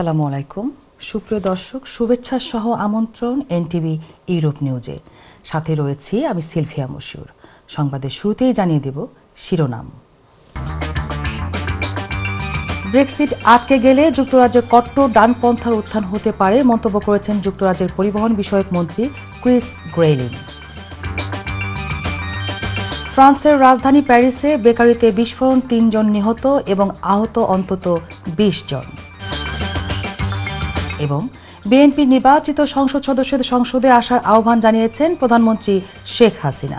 আসসালামু আলাইকুম সুপ্রিয় দর্শক শুভেচ্ছা সহ আমন্ত্রণ এনটিভি ইউরোপ নিউজে সাথে রয়েছি আমি সিলফিয়া মশুর সংবাদের শুরুতেই জানিয়ে দেব শিরোনাম ব্রেক্সিট আটকে গেলে যুক্তরাজ্যের কট্টর ডানপন্থার উত্থান হতে পারে মন্তব্য করেছেন যুক্তরাজ্যের পরিবহন বিষয়ক মন্ত্রী ক্রিস গ্রেলিন ফ্রান্সের রাজধানী প্যারিসে বেকারিতে বিস্ফোরণ তিনজন নিহত এবং আহত অন্তত বিশ জন এবং বিএনপি নির্বাচিত সংসদ সদস্যদের সংসদে আসার আহ্বান জানিয়েছেন প্রধানমন্ত্রী শেখ হাসিনা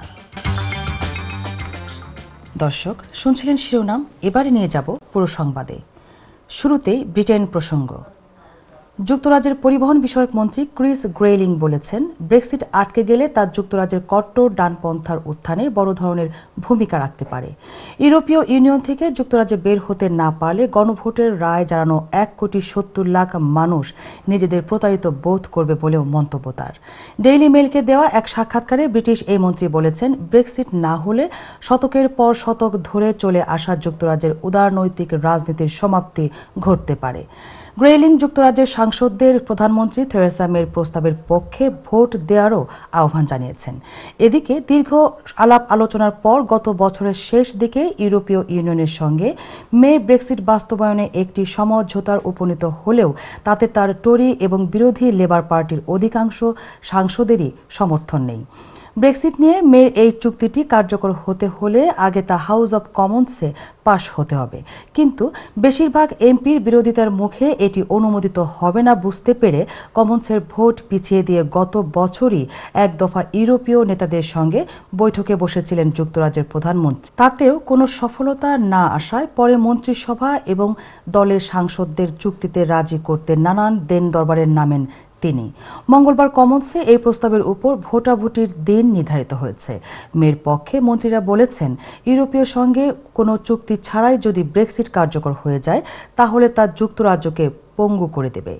দর্শক শুনছিলেন শিরোনাম এবারে নিয়ে যাব পুরো সংবাদে শুরুতেই ব্রিটেন প্রসঙ্গ যুক্তরাজ্যের পরিবহন বিষয়ক মন্ত্রী ক্রিস গ্রেলিং বলেছেন ব্রেক্সিট আটকে গেলে তা যুক্তরাজ্যের কট্টর ডানপন্থার উত্থানে বড় ধরনের ভূমিকা রাখতে পারে ইউরোপীয় ইউনিয়ন থেকে যুক্তরাজ্যে বের হতে না পারলে গণভোটের রায় জানানো এক কোটি সত্তর লাখ মানুষ নিজেদের প্রতারিত বোধ করবে বলেও মন্তব্য তার ডেইলি মেলকে দেওয়া এক সাক্ষাৎকারে ব্রিটিশ এই মন্ত্রী বলেছেন ব্রেক্সিট না হলে শতকের পর শতক ধরে চলে আসা যুক্তরাজ্যের উদারনৈতিক রাজনীতির সমাপ্তি ঘটতে পারে গ্রেলিং যুক্তরাজ্যের সাংসদদের প্রধানমন্ত্রী থেরেসা মের প্রস্তাবের পক্ষে ভোট দেওয়ারও আহ্বান জানিয়েছেন এদিকে দীর্ঘ আলাপ আলোচনার পর গত বছরের শেষ দিকে ইউরোপীয় ইউনিয়নের সঙ্গে মে ব্রেক্সিট বাস্তবায়নে একটি সমঝোতার উপনীত হলেও তাতে তার টরি এবং বিরোধী লেবার পার্টির অধিকাংশ সাংসদেরই সমর্থন নেই ব্রেক্সিট নিয়ে মের এই চুক্তিটি কার্যকর হতে হলে আগে তা হাউস অব কমন্সে পাশ হতে হবে কিন্তু বেশিরভাগ এমপির বিরোধিতার মুখে এটি অনুমোদিত হবে না বুঝতে পেরে কমন্সের ভোট পিছিয়ে দিয়ে গত বছরই এক দফা ইউরোপীয় নেতাদের সঙ্গে বৈঠকে বসেছিলেন যুক্তরাজ্যের প্রধানমন্ত্রী তাতেও কোনো সফলতা না আসায় পরে মন্ত্রিসভা এবং দলের সাংসদদের চুক্তিতে রাজি করতে নানান দেন দরবারের নামেন তিনি মঙ্গলবার কমন্সে এই প্রস্তাবের উপর ভোটাভুটির দিন নির্ধারিত হয়েছে মেয়ের পক্ষে মন্ত্রীরা বলেছেন ইউরোপীয় সঙ্গে কোনো চুক্তি ছাড়াই যদি ব্রেক্সিট কার্যকর হয়ে যায় তাহলে তা যুক্তরাজ্যকে পঙ্গু করে দেবে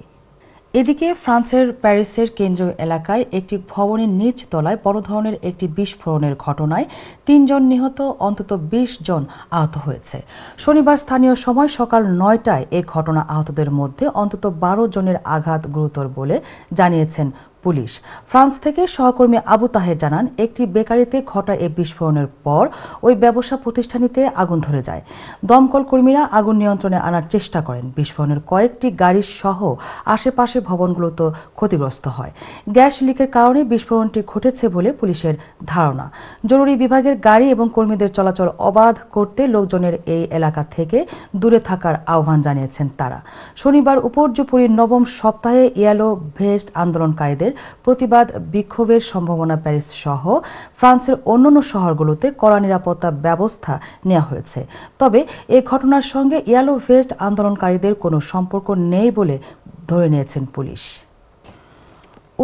এদিকে ফ্রান্সের প্যারিসের কেন্দ্রীয় এলাকায় একটি ভবনের নিচ তলায় বড় ধরনের একটি বিস্ফোরণের ঘটনায় তিনজন নিহত অন্তত ২০ জন আহত হয়েছে শনিবার স্থানীয় সময় সকাল নয়টায় এ ঘটনা আহতদের মধ্যে অন্তত বারো জনের আঘাত গুরুতর বলে জানিয়েছেন পুলিশ ফ্রান্স থেকে সহকর্মী আবু তাহের জানান একটি বেকারিতে ঘটা এ বিস্ফোরণের পর ওই ব্যবসা প্রতিষ্ঠানিতে আগুন ধরে যায় দমকল কর্মীরা আগুন নিয়ন্ত্রণে আনার চেষ্টা করেন বিস্ফোরণের কয়েকটি গাড়ির সহ আশেপাশে ভবনগুলো তো ক্ষতিগ্রস্ত হয় গ্যাস লিকের কারণে বিস্ফোরণটি ঘটেছে বলে পুলিশের ধারণা জরুরি বিভাগের গাড়ি এবং কর্মীদের চলাচল অবাধ করতে লোকজনের এই এলাকা থেকে দূরে থাকার আহ্বান জানিয়েছেন তারা শনিবার উপর্যুপুরীর নবম সপ্তাহে ইয়ালো ভেস্ট আন্দোলনকারীদের ইসরায়েলের প্রতিবাদ বিক্ষোভের সম্ভাবনা প্যারিস সহ ফ্রান্সের অন্যান্য শহরগুলোতে কড়া নিরাপত্তা ব্যবস্থা নেওয়া হয়েছে তবে এ ঘটনার সঙ্গে ইয়ালো ভেস্ট আন্দোলনকারীদের কোনো সম্পর্ক নেই বলে ধরে নিয়েছেন পুলিশ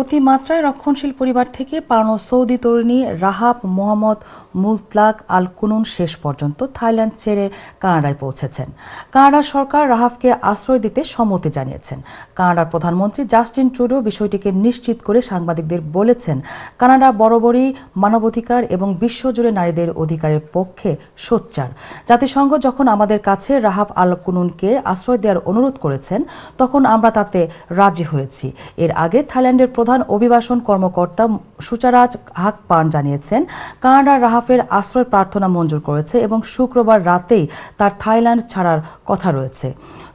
অতিমাত্রায় রক্ষণশীল পরিবার থেকে পালানো সৌদি তরুণী রাহাব মোহাম্মদ মুলতলাক আল কুনুন শেষ পর্যন্ত থাইল্যান্ড ছেড়ে কানাডায় পৌঁছেছেন কানাডা সরকার রাহাবকে আশ্রয় দিতে সম্মতি জানিয়েছেন কানাডার প্রধানমন্ত্রী জাস্টিন ট্রুডো বিষয়টিকে নিশ্চিত করে সাংবাদিকদের বলেছেন কানাডা বরাবরই মানবাধিকার এবং বিশ্বজুড়ে নারীদের অধিকারের পক্ষে সোচ্চার জাতিসংঘ যখন আমাদের কাছে রাহাব আল কুনুনকে আশ্রয় দেওয়ার অনুরোধ করেছেন তখন আমরা তাতে রাজি হয়েছি এর আগে থাইল্যান্ডের প্রধান অভিবাসন কর্মকর্তা সুচারাজ হাক পান জানিয়েছেন কানাডা রাহাফের আশ্রয় প্রার্থনা মঞ্জুর করেছে এবং শুক্রবার রাতেই তার থাইল্যান্ড ছাড়ার কথা রয়েছে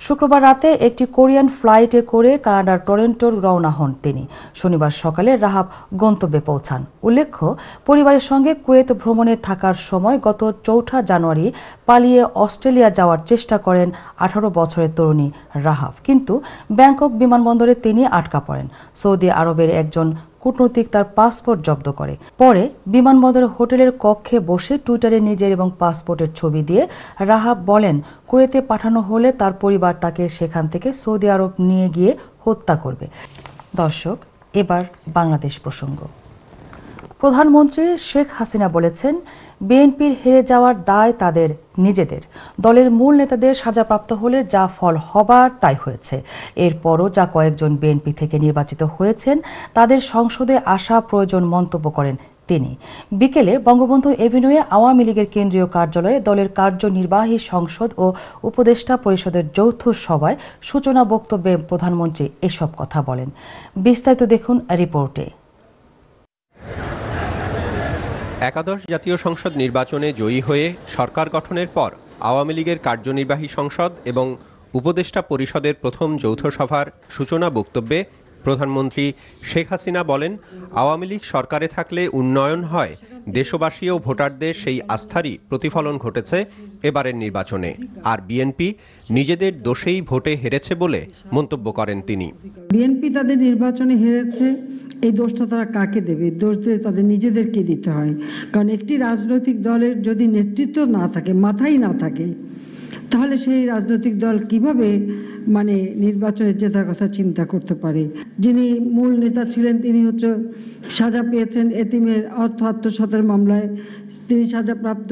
শুক্রবার রাতে একটি কোরিয়ান ফ্লাইটে করে কানাডার টরেন্টোর রওনা হন তিনি শনিবার সকালে রাহাব গন্তব্যে পৌঁছান উল্লেখ্য পরিবারের সঙ্গে কুয়েত ভ্রমণে থাকার সময় গত চৌঠা জানুয়ারি পালিয়ে অস্ট্রেলিয়া যাওয়ার চেষ্টা করেন আঠারো বছরের তরুণী রাহাব কিন্তু ব্যাংকক বিমানবন্দরে তিনি আটকা পড়েন সৌদি আরবের একজন কূটনৈতিক তার পাসপোর্ট জব্দ করে পরে বিমানবন্দরের হোটেলের কক্ষে বসে টুইটারে নিজের এবং পাসপোর্টের ছবি দিয়ে রাহাব বলেন কুয়েতে পাঠানো হলে তার পরিবার তাকে সেখান থেকে সৌদি আরব নিয়ে গিয়ে হত্যা করবে দর্শক এবার বাংলাদেশ প্রসঙ্গ প্রধানমন্ত্রী শেখ হাসিনা বলেছেন বিএনপির হেরে যাওয়ার দায় তাদের নিজেদের দলের মূল নেতাদের সাজাপ্রাপ্ত হলে যা ফল হবার তাই হয়েছে এরপরও যা কয়েকজন বিএনপি থেকে নির্বাচিত হয়েছেন তাদের সংসদে আসা প্রয়োজন মন্তব্য করেন তিনি বিকেলে বঙ্গবন্ধু এভিনিউয়ে আওয়ামী লীগের কেন্দ্রীয় কার্যালয়ে দলের কার্যনির্বাহী সংসদ ও উপদেষ্টা পরিষদের যৌথ সভায় সূচনা বক্তব্যে প্রধানমন্ত্রী এসব কথা বলেন বিস্তারিত দেখুন রিপোর্টে একাদশ জাতীয় সংসদ নির্বাচনে জয়ী হয়ে সরকার গঠনের পর আওয়ামী লীগের কার্যনির্বাহী সংসদ এবং উপদেষ্টা পরিষদের প্রথম যৌথ সভার সূচনা বক্তব্যে প্রধানমন্ত্রী শেখ হাসিনা বলেন আওয়ামী লীগ সরকারে থাকলে উন্নয়ন হয় দেশবাসী ও ভোটারদের সেই আস্থারই প্রতিফলন ঘটেছে এবারের নির্বাচনে আর বিএনপি নিজেদের দোষেই ভোটে হেরেছে বলে মন্তব্য করেন তিনি বিএনপি তাদের নির্বাচনে হেরেছে এই দোষটা তারা কাকে দেবে দোষ দিয়ে তাদের নিজেদেরকে দিতে হয় কারণ একটি রাজনৈতিক দলের যদি নেতৃত্ব না থাকে মাথাই না থাকে তাহলে সেই রাজনৈতিক দল কিভাবে মানে নির্বাচনে জেতার কথা চিন্তা করতে পারে যিনি মূল নেতা ছিলেন তিনি হচ্ছে সাজা পেয়েছেন এতিমের অর্থ আত্মসাতের মামলায় তিনি সাজাপ্রাপ্ত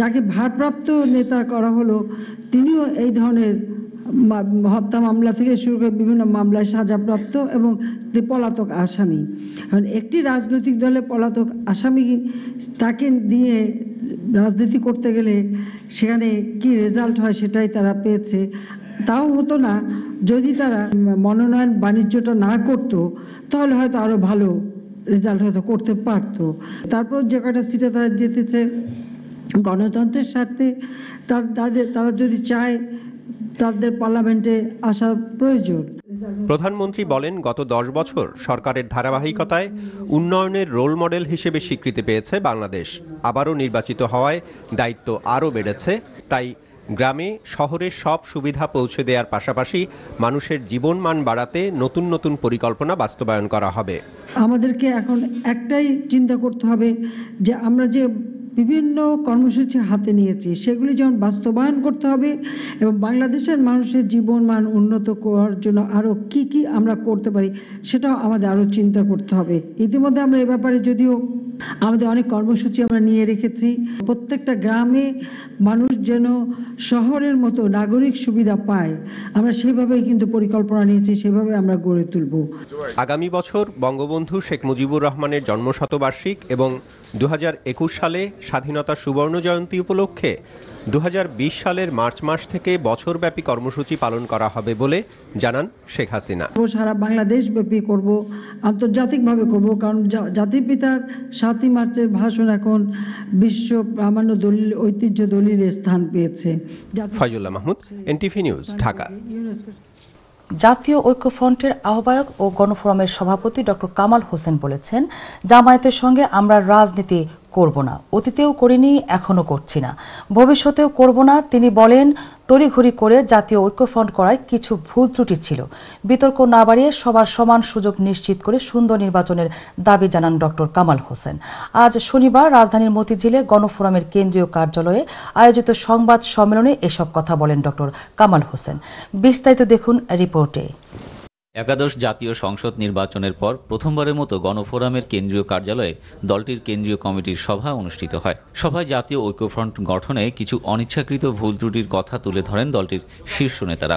যাকে ভারপ্রাপ্ত নেতা করা হলো তিনিও এই ধরনের হত্যা মামলা থেকে শুরু করে বিভিন্ন মামলায় সাজাপ্রাপ্ত এবং পলাতক আসামি কারণ একটি রাজনৈতিক দলে পলাতক আসামি তাকে দিয়ে রাজনীতি করতে গেলে সেখানে কি রেজাল্ট হয় সেটাই তারা পেয়েছে তাও হতো না যদি তারা মনোনয়ন বাণিজ্যটা না করত তাহলে হয়তো আরও ভালো রেজাল্ট হয়তো করতে পারতো তারপর যে কটা সিটে তারা যেতেছে গণতন্ত্রের স্বার্থে তার তাদের তারা যদি চায় তাদের পার্লামেন্টে আসা প্রয়োজন প্রধানমন্ত্রী বলেন গত দশ বছর সরকারের ধারাবাহিকতায় উন্নয়নের রোল মডেল হিসেবে স্বীকৃতি পেয়েছে বাংলাদেশ আবারও নির্বাচিত হওয়ায় দায়িত্ব আরও বেড়েছে তাই গ্রামে শহরে সব সুবিধা পৌঁছে দেওয়ার পাশাপাশি মানুষের জীবনমান বাড়াতে নতুন নতুন পরিকল্পনা বাস্তবায়ন করা হবে আমাদেরকে এখন একটাই চিন্তা করতে হবে যে আমরা যে বিভিন্ন কর্মসূচি হাতে নিয়েছি সেগুলি যেমন বাস্তবায়ন করতে হবে এবং বাংলাদেশের মানুষের জীবন মান উন্নত করার জন্য আরও কি কি আমরা করতে পারি সেটাও আমাদের আরও চিন্তা করতে হবে ইতিমধ্যে আমরা এ ব্যাপারে যদিও আমাদের অনেক কর্মসূচি আমরা নিয়ে রেখেছি প্রত্যেকটা গ্রামে মানুষ যেন শহরের মতো নাগরিক সুবিধা পায় আমরা সেভাবেই কিন্তু পরিকল্পনা নিয়েছি সেভাবে আমরা গড়ে তুলব আগামী বছর বঙ্গবন্ধু শেখ মুজিবুর রহমানের জন্মশতবার্ষিক এবং দু সালে স্বাধীনতা সুবর্ণ জয়ন্তী উপলক্ষে দু সালের মার্চ মাস থেকে বছরব্যাপী কর্মসূচি পালন করা হবে বলে জানান শেখ হাসিনা সারা বাংলাদেশ ব্যাপী করব আন্তর্জাতিকভাবে করব কারণ জাতির পিতার সাতই মার্চের ভাষণ এখন বিশ্ব প্রামাণ্য দলিল ঐতিহ্য দলিলের স্থান পেয়েছে ফাইজুল্লাহ মাহমুদ এনটিভি নিউজ ঢাকা জাতীয় ঐক্যফ্রন্টের আহ্বায়ক ও গণফোরামের সভাপতি ডক্টর কামাল হোসেন বলেছেন জামায়াতের সঙ্গে আমরা রাজনীতি করব না অতীতেও করিনি এখনও করছি না ভবিষ্যতেও করব না তিনি বলেন তড়িঘড়ি করে জাতীয় ঐক্যফ্রন্ট করায় কিছু ভুল ত্রুটি ছিল বিতর্ক না বাড়িয়ে সবার সমান সুযোগ নিশ্চিত করে সুন্দর নির্বাচনের দাবি জানান ডক্টর কামাল হোসেন আজ শনিবার রাজধানীর মতিঝিলে গণফোরামের কেন্দ্রীয় কার্যালয়ে আয়োজিত সংবাদ সম্মেলনে এসব কথা বলেন ডক্টর কামাল হোসেন বিস্তারিত দেখুন রিপোর্টে একাদশ জাতীয় সংসদ নির্বাচনের পর প্রথমবারের মতো গণফোরামের কেন্দ্রীয় কার্যালয়ে দলটির কেন্দ্রীয় কমিটির সভা অনুষ্ঠিত হয় সভায় জাতীয় ঐক্যফ্রন্ট গঠনে কিছু অনিচ্ছাকৃত ভুল ত্রুটির কথা তুলে ধরেন দলটির শীর্ষ নেতারা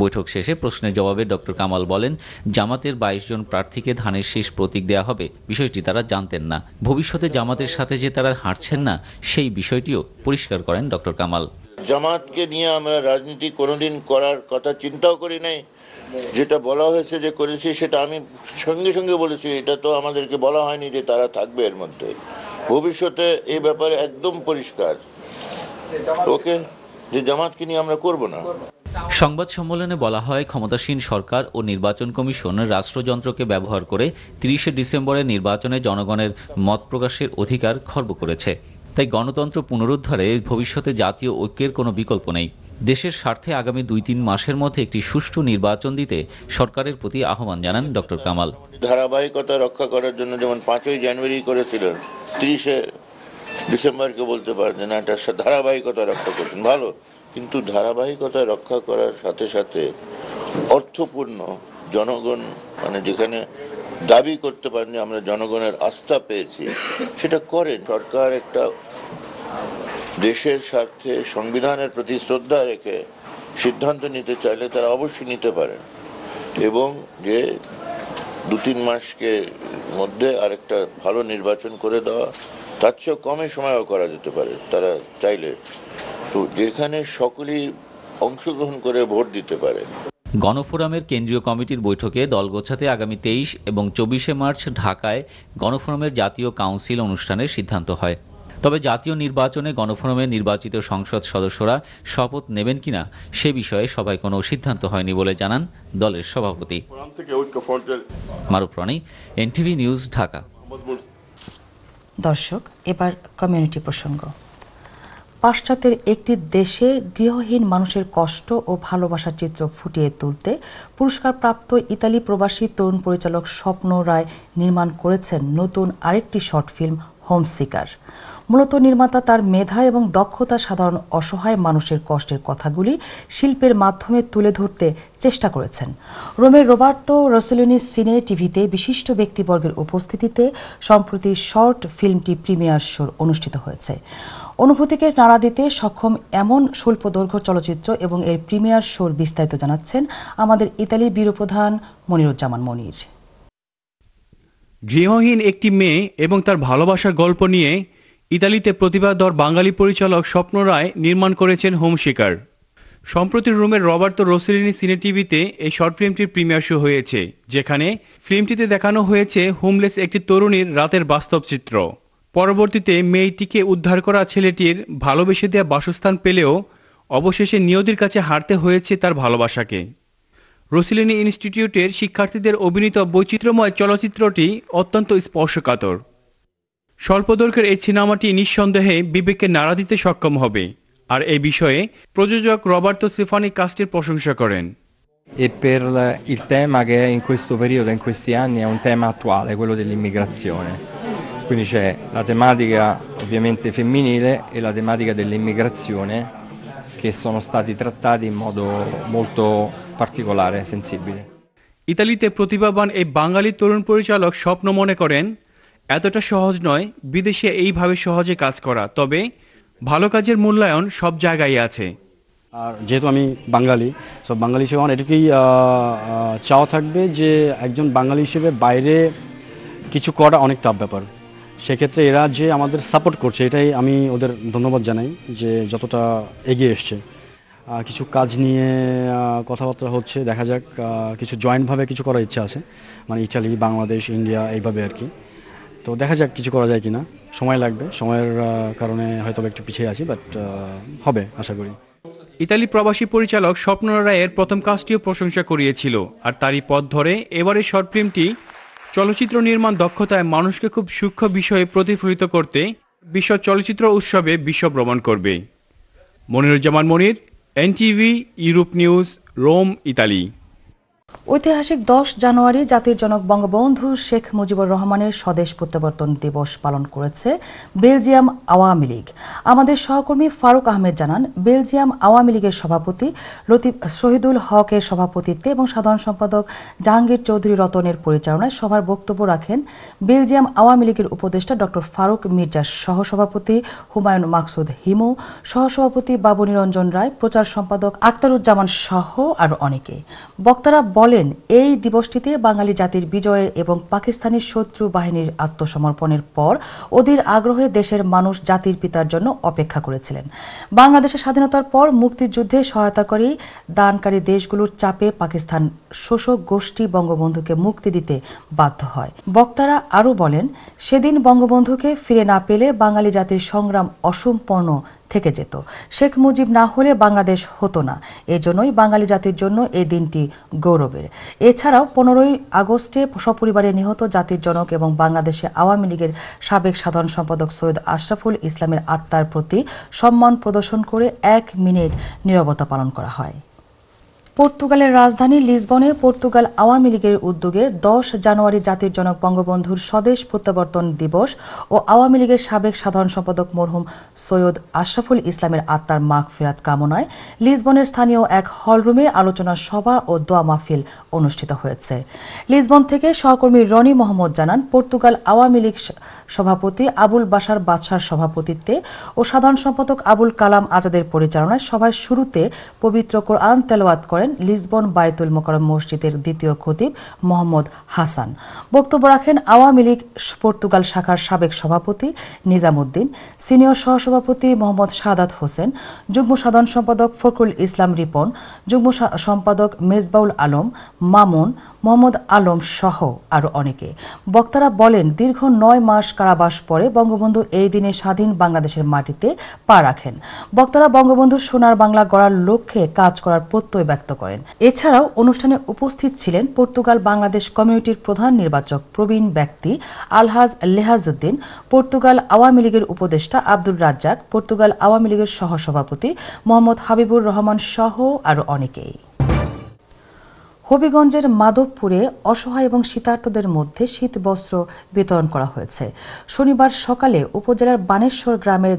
বৈঠক শেষে প্রশ্নের জবাবে ড কামাল বলেন জামাতের বাইশ জন প্রার্থীকে ধানের শেষ প্রতীক দেয়া হবে বিষয়টি তারা জানতেন না ভবিষ্যতে জামাতের সাথে যে তারা হাঁটছেন না সেই বিষয়টিও পরিষ্কার করেন ড কামাল জামাতকে নিয়ে আমরা রাজনীতি কোনোদিন করার কথা চিন্তাও করি নাই যেটা বলা হয়েছে যে করেছি সেটা আমি সঙ্গে সঙ্গে বলেছি এটা তো আমাদেরকে বলা হয়নি যে তারা থাকবে এর মধ্যে ভবিষ্যতে এই ব্যাপারে একদম পরিষ্কার ওকে যে জামাতকে নিয়ে আমরা করব না সংবাদ সম্মেলনে বলা হয় ক্ষমতাসীন সরকার ও নির্বাচন কমিশন রাষ্ট্রযন্ত্রকে ব্যবহার করে তিরিশে ডিসেম্বরের নির্বাচনে জনগণের মত প্রকাশের অধিকার খর্ব করেছে তাই গণতন্ত্র পুনরুদ্ধারে ভবিষ্যতে জাতীয় ঐক্যের কোনো বিকল্প নেই দেশের স্বার্থে আগামী দুই তিন মাসের মধ্যে একটি সুষ্ঠু নির্বাচন দিতে সরকারের প্রতি আহ্বান জানান ডক্টর কামাল ধারাবাহিকতা রক্ষা করার জন্য যেমন পাঁচই জানুয়ারি করেছিলেন তিরিশে ডিসেম্বরকে বলতে পারেন না এটা ধারাবাহিকতা রক্ষা করছেন ভালো কিন্তু ধারাবাহিকতা রক্ষা করার সাথে সাথে অর্থপূর্ণ জনগণ মানে যেখানে দাবি করতে পারেন যে আমরা জনগণের আস্থা পেয়েছি সেটা করেন সরকার একটা দেশের স্বার্থে সংবিধানের প্রতি শ্রদ্ধা রেখে সিদ্ধান্ত নিতে চাইলে তারা অবশ্যই নিতে পারেন এবং যে দু তিন মাসকে মধ্যে আরেকটা ভালো নির্বাচন করে দেওয়া তার চেয়েও কমে সময়ও করা যেতে পারে তারা চাইলে তো যেখানে সকলেই অংশগ্রহণ করে ভোট দিতে পারে গণফোরামের কেন্দ্রীয় কমিটির বৈঠকে দল গোছাতে আগামী তেইশ এবং চব্বিশে মার্চ ঢাকায় গণফোরামের জাতীয় কাউন্সিল অনুষ্ঠানের সিদ্ধান্ত হয় তবে জাতীয় নির্বাচনে গণফোরামের নির্বাচিত সংসদ সদস্যরা শপথ নেবেন কিনা সে বিষয়ে সবাই কোনো সিদ্ধান্ত হয়নি বলে জানান দলের সভাপতি এনটিভি নিউজ ঢাকা দর্শক এবার কমিউনিটি প্রসঙ্গ পাশ্চাত্যের একটি দেশে গৃহহীন মানুষের কষ্ট ও ভালোবাসার চিত্র ফুটিয়ে তুলতে পুরস্কারপ্রাপ্ত ইতালি প্রবাসী তরুণ পরিচালক স্বপ্ন রায় নির্মাণ করেছেন নতুন আরেকটি শর্ট ফিল্ম হোমসিকার মূলত নির্মাতা তার মেধা এবং দক্ষতা সাধারণ অসহায় মানুষের কষ্টের কথাগুলি শিল্পের মাধ্যমে তুলে ধরতে চেষ্টা করেছেন রোমের রোবার্তো রসেলিনি সিনে টিভিতে বিশিষ্ট ব্যক্তিবর্গের উপস্থিতিতে সম্প্রতি শর্ট ফিল্মটি প্রিমিয়ার শোর অনুষ্ঠিত হয়েছে অনুভূতিকে নাড়া দিতে সক্ষম এমন স্বল্প দৈর্ঘ্য চলচ্চিত্র এবং এর প্রিমিয়ার শোর বিস্তারিত জানাচ্ছেন আমাদের ইতালির বীরপ্রধান মনিরুজ্জামান মনির গৃহহীন একটি মেয়ে এবং তার ভালোবাসার গল্প নিয়ে ইতালিতে প্রতিভাধর বাঙালি পরিচালক স্বপ্ন রায় নির্মাণ করেছেন হোম শিকার সম্প্রতি রোমের রবার্তো রোসেলিনি সিনে টিভিতে এই শর্ট ফিল্মটির প্রিমিয়ার শো হয়েছে যেখানে ফিল্মটিতে দেখানো হয়েছে হোমলেস একটি তরুণীর রাতের বাস্তব চিত্র পরবর্তীতে মেয়েটিকে উদ্ধার করা ছেলেটির ভালোবেসে দেয়া বাসস্থান পেলেও অবশেষে নিয়তির কাছে হারতে হয়েছে তার ভালোবাসাকে রোসিলিনি ইনস্টিটিউটের শিক্ষার্থীদের অভিনীত বৈচিত্র্যময় চলচ্চিত্রটি অত্যন্ত স্পর্শকাতর স্বল্পদৈর্ঘ্যের এই সিনেমাটি নিঃসন্দেহে বিবেককে নাড়া দিতে সক্ষম হবে আর এ বিষয়ে প্রযোজক রবার্তো সিফানি কাজটির প্রশংসা করেন e per il tema che in questo periodo, in questi anni, è un tema attuale, quello dell'immigrazione. Quindi c'è la tematica ovviamente femminile e la tematica dell'immigrazione che sono stati trattati in modo molto particolare, sensibile. ইতালিতে প্রতিভাবান এই বাঙালি তরুণ পরিচালক স্বপ্ন মনে করেন এতটা সহজ নয় বিদেশে এইভাবে সহজে কাজ করা তবে ভালো কাজের মূল্যায়ন সব জায়গায় আছে আর যেহেতু আমি বাঙালি সব বাঙালি হিসেবে আমার এটুকুই চাওয়া থাকবে যে একজন বাঙালি হিসেবে বাইরে কিছু করা অনেক টাফ ব্যাপার সেক্ষেত্রে এরা যে আমাদের সাপোর্ট করছে এটাই আমি ওদের ধন্যবাদ জানাই যে যতটা এগিয়ে এসছে কিছু কাজ নিয়ে কথাবার্তা হচ্ছে দেখা যাক কিছু জয়েন্টভাবে কিছু করার ইচ্ছা আছে মানে ইটালি বাংলাদেশ ইন্ডিয়া এইভাবে আর কি তো দেখা যাক কিছু করা যায় কি না সময় লাগবে সময়ের কারণে হয়তো একটু পিছিয়ে আছি বাট হবে আশা করি ইতালি প্রবাসী পরিচালক স্বপ্ন রায়ের প্রথম কাজটিও প্রশংসা করিয়েছিল আর তারই পথ ধরে এবারের শর্ট ফিল্মটি চলচ্চিত্র নির্মাণ দক্ষতায় মানুষকে খুব সূক্ষ্ম বিষয়ে প্রতিফলিত করতে বিশ্ব চলচ্চিত্র উৎসবে বিশ্ব ভ্রমণ করবে Moniruzzaman Monir NTV Europe news Rome Italy ঐতিহাসিক দশ জানুয়ারি জাতির জনক বঙ্গবন্ধু শেখ মুজিবুর রহমানের স্বদেশ প্রত্যাবর্তন দিবস পালন করেছে বেলজিয়াম আওয়ামী লীগ আমাদের সহকর্মী ফারুক আহমেদ জানান বেলজিয়াম আওয়ামী লীগের সভাপতি লতিফ শহীদুল হকের সভাপতিত্বে এবং সাধারণ সম্পাদক জাহাঙ্গীর চৌধুরী রতনের পরিচালনায় সভার বক্তব্য রাখেন বেলজিয়াম আওয়ামী লীগের উপদেষ্টা ডক্টর ফারুক মির্জার সহসভাপতি হুমায়ুন মাকসুদ হিমু সহসভাপতি বাবু নিরঞ্জন রায় প্রচার সম্পাদক আক্তারুজ্জামান সহ আর অনেকে বক্তারা বলেন এই দিবসটিতে বাঙালি জাতির বিজয়ের এবং পাকিস্তানি শত্রু বাহিনীর আত্মসমর্পণের পর ওদের আগ্রহে দেশের মানুষ জাতির পিতার জন্য অপেক্ষা করেছিলেন বাংলাদেশের স্বাধীনতার পর মুক্তিযুদ্ধে সহায়তা করে দানকারী দেশগুলোর চাপে পাকিস্তান শোষক গোষ্ঠী বঙ্গবন্ধুকে মুক্তি দিতে বাধ্য হয় বক্তারা আরও বলেন সেদিন বঙ্গবন্ধুকে ফিরে না পেলে বাঙালি জাতির সংগ্রাম অসম্পন্ন থেকে যেত শেখ মুজিব না হলে বাংলাদেশ হতো না এজন্যই বাঙালি জাতির জন্য এই দিনটি গৌরবের এছাড়াও পনেরোই আগস্টে সপরিবারে নিহত জাতির জনক এবং বাংলাদেশে আওয়ামী লীগের সাবেক সাধারণ সম্পাদক সৈয়দ আশরাফুল ইসলামের আত্মার প্রতি সম্মান প্রদর্শন করে এক মিনিট নিরবতা পালন করা হয় পর্তুগালের রাজধানী লিসবনে পর্তুগাল আওয়ামী লীগের উদ্যোগে দশ জানুয়ারি জাতির জনক বঙ্গবন্ধুর স্বদেশ প্রত্যাবর্তন দিবস ও আওয়ামী লীগের সাবেক সাধারণ সম্পাদক মরহুম সৈয়দ আশরাফুল ইসলামের আত্মার মাগ ফেরাত কামনায় লিসবনের স্থানীয় এক হলরুমে আলোচনা সভা ও দোয়া মাহফিল অনুষ্ঠিত হয়েছে লিসবন থেকে সহকর্মী রনি মোহাম্মদ জানান পর্তুগাল আওয়ামী লীগ সভাপতি আবুল বাসার বাদশার সভাপতিত্বে ও সাধারণ সম্পাদক আবুল কালাম আজাদের পরিচালনায় সভায় শুরুতে পবিত্র কোরআন তেলাওয়াত করে করেন লিসবন বায়তুল মোকারম মসজিদের দ্বিতীয় খতিব মোহাম্মদ হাসান বক্তব্য রাখেন আওয়ামী লীগ পর্তুগাল শাখার সাবেক সভাপতি নিজামুদ্দিন সিনিয়র সহসভাপতি মোহাম্মদ সাদাত হোসেন যুগ্ম সাধারণ সম্পাদক ফখরুল ইসলাম রিপন যুগ্ম সম্পাদক মেজবাউল আলম মামুন মোহাম্মদ আলম সহ আরও অনেকে বক্তারা বলেন দীর্ঘ নয় মাস কারাবাস পরে বঙ্গবন্ধু এই দিনে স্বাধীন বাংলাদেশের মাটিতে পা রাখেন বক্তারা বঙ্গবন্ধু সোনার বাংলা গড়ার লক্ষ্যে কাজ করার প্রত্যয় ব্যক্ত করেন এছাড়াও অনুষ্ঠানে উপস্থিত ছিলেন পর্তুগাল বাংলাদেশ কমিউনিটির প্রধান নির্বাচক প্রবীণ ব্যক্তি আলহাজ লেহাজউদ্দিন পর্তুগাল আওয়ামী লীগের উপদেষ্টা আব্দুল রাজ্জাক পর্তুগাল আওয়ামী লীগের সহসভাপতি মোহাম্মদ হাবিবুর রহমান সহ আরও অনেকেই হবিগঞ্জের মাধবপুরে অসহায় এবং শীতার্থদের মধ্যে শীত বস্ত্র বিতরণ করা হয়েছে শনিবার সকালে উপজেলার বানেশ্বর গ্রামের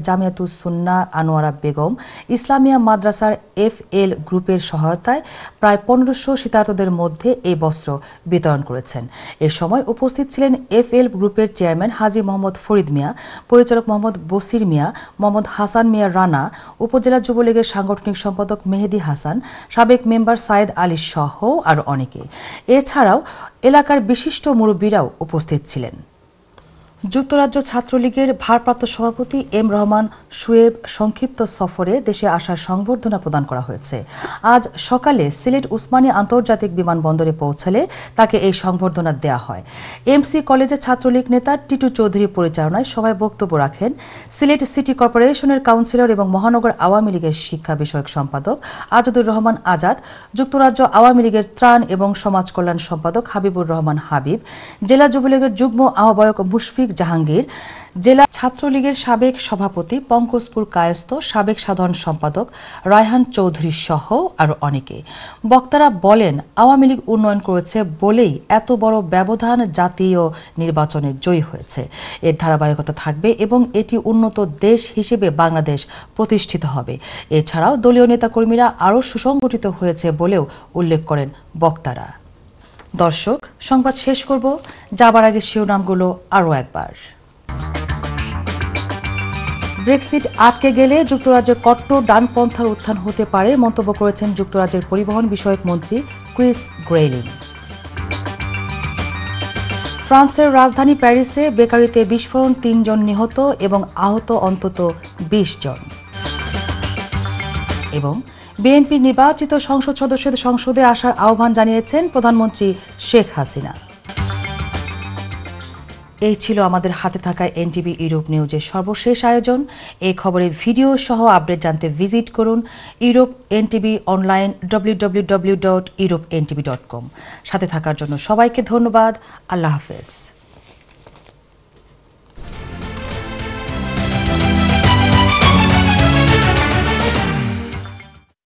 সুন্না আনোয়ারা বেগম ইসলামিয়া মাদ্রাসার এফ এল গ্রুপের সহায়তায় প্রায় পনেরোশো শীতার্থদের মধ্যে এই বস্ত্র বিতরণ করেছেন এ সময় উপস্থিত ছিলেন এফ এল গ্রুপের চেয়ারম্যান হাজি মোহাম্মদ ফরিদ মিয়া পরিচালক মোহাম্মদ বসির মিয়া মোহাম্মদ হাসান মিয়া রানা উপজেলা যুবলীগের সাংগঠনিক সম্পাদক মেহেদি হাসান সাবেক মেম্বার সায়েদ আলী সহ আরও অনেকে এছাড়াও এলাকার বিশিষ্ট মুরব্বীরাও উপস্থিত ছিলেন যুক্তরাজ্য ছাত্রলীগের ভারপ্রাপ্ত সভাপতি এম রহমান সুয়েব সংক্ষিপ্ত সফরে দেশে আসার সংবর্ধনা প্রদান করা হয়েছে আজ সকালে সিলেট উসমানী আন্তর্জাতিক বিমানবন্দরে পৌঁছালে তাকে এই সংবর্ধনা দেয়া হয় এমসি কলেজে ছাত্রলীগ নেতা টিটু চৌধুরী পরিচালনায় সভায় বক্তব্য রাখেন সিলেট সিটি কর্পোরেশনের কাউন্সিলর এবং মহানগর আওয়ামী লীগের শিক্ষা বিষয়ক সম্পাদক আজাদুর রহমান আজাদ যুক্তরাজ্য আওয়ামী লীগের ত্রাণ এবং সমাজ কল্যাণ সম্পাদক হাবিবুর রহমান হাবিব জেলা যুবলীগের যুগ্ম আহ্বায়ক মুশফিক জাহাঙ্গীর জেলা ছাত্রলীগের সাবেক সভাপতি পঙ্কজপুর কায়স্থ সাবেক সাধারণ সম্পাদক রায়হান চৌধুরী সহ আরো অনেকে বক্তারা বলেন আওয়ামী লীগ উন্নয়ন করেছে বলেই এত বড় ব্যবধান জাতীয় নির্বাচনে জয়ী হয়েছে এর ধারাবাহিকতা থাকবে এবং এটি উন্নত দেশ হিসেবে বাংলাদেশ প্রতিষ্ঠিত হবে এছাড়াও দলীয় নেতাকর্মীরা আরও সুসংগঠিত হয়েছে বলেও উল্লেখ করেন বক্তারা দর্শক সংবাদ শেষ করব যাবার আগে শিরোনামগুলো আরও একবার ব্রেক্সিট আটকে গেলে যুক্তরাজ্যে কট্টর ডানপন্থার উত্থান হতে পারে মন্তব্য করেছেন যুক্তরাজ্যের পরিবহন বিষয়ক মন্ত্রী ক্রিস গ্রেলিন ফ্রান্সের রাজধানী প্যারিসে বেকারিতে বিস্ফোরণ তিনজন নিহত এবং আহত অন্তত বিশ জন এবং বিএনপি নির্বাচিত সংসদ সদস্যদের সংসদে আসার আহ্বান জানিয়েছেন প্রধানমন্ত্রী শেখ হাসিনা এই ছিল আমাদের হাতে থাকা এনটিভি ইউরোপ নিউজের সর্বশেষ আয়োজন এই খবরের ভিডিও সহ আপডেট জানতে ভিজিট করুন Europe NTV online W dot Europe NTV dot com সাথে থাকার জন্য সবাইকে ধন্যবাদ আল্লাহ হাফেজ